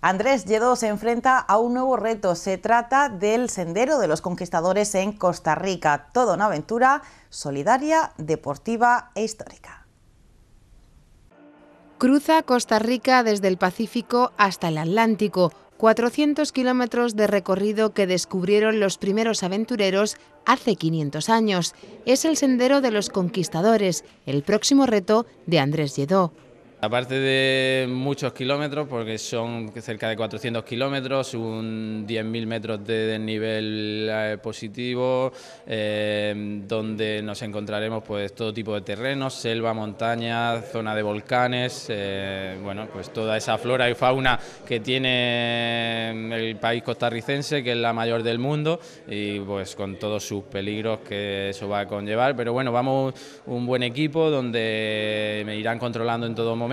Andrés Lledó se enfrenta a un nuevo reto. Se trata del Sendero de los Conquistadores en Costa Rica. Toda una aventura solidaria, deportiva e histórica. Cruza Costa Rica desde el Pacífico hasta el Atlántico. 400 kilómetros de recorrido que descubrieron los primeros aventureros hace 500 años. Es el Sendero de los Conquistadores, el próximo reto de Andrés Lledó. Aparte de muchos kilómetros, porque son cerca de 400 kilómetros, un 10.000 metros de desnivel eh, positivo, eh, donde nos encontraremos pues todo tipo de terrenos, selva, montaña, zona de volcanes, eh, bueno, pues toda esa flora y fauna que tiene el país costarricense, que es la mayor del mundo, y pues con todos sus peligros que eso va a conllevar. Pero bueno, vamos un buen equipo donde me irán controlando en todo momento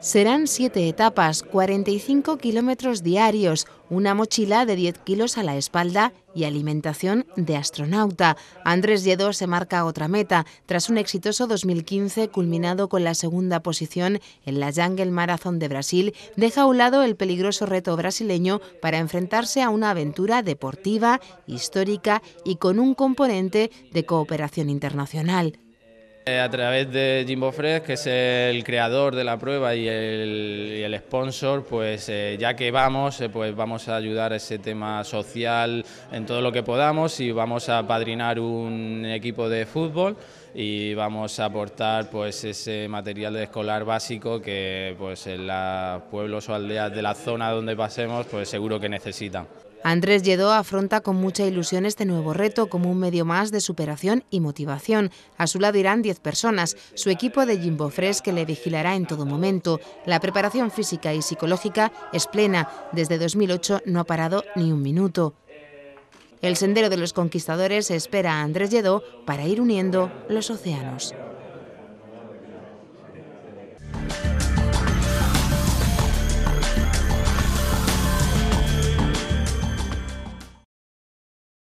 Serán siete etapas, 45 kilómetros diarios, una mochila de 10 kilos a la espalda y alimentación de astronauta. Andrés Lledo se marca otra meta, tras un exitoso 2015 culminado con la segunda posición en la Jungle Marathon de Brasil, deja a un lado el peligroso reto brasileño para enfrentarse a una aventura deportiva, histórica y con un componente de cooperación internacional. Eh, a través de Jimbo Fresh, que es el creador de la prueba y el, sponsor, pues eh, ya que vamos, eh, pues vamos a ayudar ese tema social en todo lo que podamos y vamos a padrinar un equipo de fútbol y vamos a aportar pues ese material de escolar básico que pues en los pueblos o aldeas de la zona donde pasemos pues seguro que necesitan. Andrés Lledó afronta con mucha ilusión este nuevo reto como un medio más de superación y motivación. A su lado irán 10 personas, su equipo de Jimbo Fresh que le vigilará en todo momento. La preparación física y psicológica es plena. Desde 2008 no ha parado ni un minuto. El sendero de los conquistadores espera a Andrés Lledó para ir uniendo los océanos.